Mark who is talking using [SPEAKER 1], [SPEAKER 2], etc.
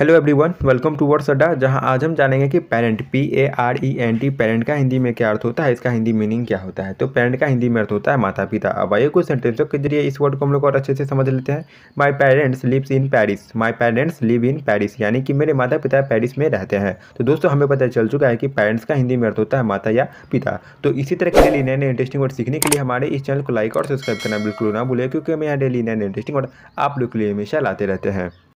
[SPEAKER 1] hello everyone welcome to words Adda जहां आज हम जानेंगे कि parent P A R E N T parent का हिंदी में क्या अर्थ होता है इसका हिंदी मीनिंग क्या होता है तो पेरेंट का हिंदी में अर्थ होता है माता पिता अब आइए कुछ सेंटेंसों के जरिए इस वर्ड को हम लोग और अच्छे से समझ लेते हैं my parents lives in Paris my parents live in Paris यानी कि मेरे माता पिता पैरिस में रहते हैं तो दोस्तों हमें पता चल चुका है कि पेरेंट्स का हिंदी में अर्थ होता है माता या पिता तो इसी तरह के लिए नए नए इंटरेस्टिंग वर्ड सीखने के लिए हमारे इस चैनल को लाइक और सब्सक्राइब करना बिल्कुल ना भूलें क्योंकि हम यहाँ डेली नए नए इंटरेस्टिंग वर्ड आप लोग के लिए हमेशा लाते रहते हैं